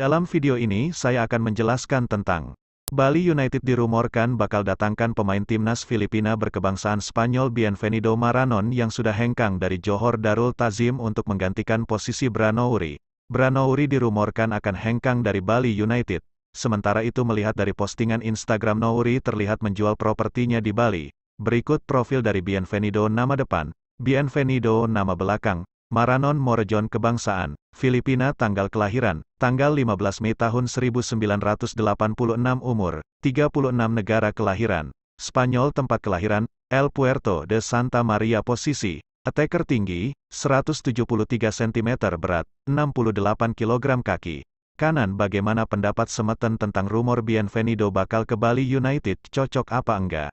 Dalam video ini saya akan menjelaskan tentang Bali United dirumorkan bakal datangkan pemain timnas Filipina berkebangsaan Spanyol Bienvenido Maranon yang sudah hengkang dari Johor Darul Tazim untuk menggantikan posisi Branouri. Branouri dirumorkan akan hengkang dari Bali United. Sementara itu melihat dari postingan Instagram Nouri terlihat menjual propertinya di Bali. Berikut profil dari Bienvenido nama depan, Bienvenido nama belakang, Maranon Morejon Kebangsaan, Filipina Tanggal kelahiran, tanggal 15 Mei tahun 1986 Umur, 36 Negara kelahiran, Spanyol Tempat kelahiran, El Puerto de Santa Maria Posisi, Attacker tinggi, 173 cm berat, 68 kg kaki. Kanan bagaimana pendapat semeten tentang rumor Bienvenido bakal ke Bali United cocok apa enggak?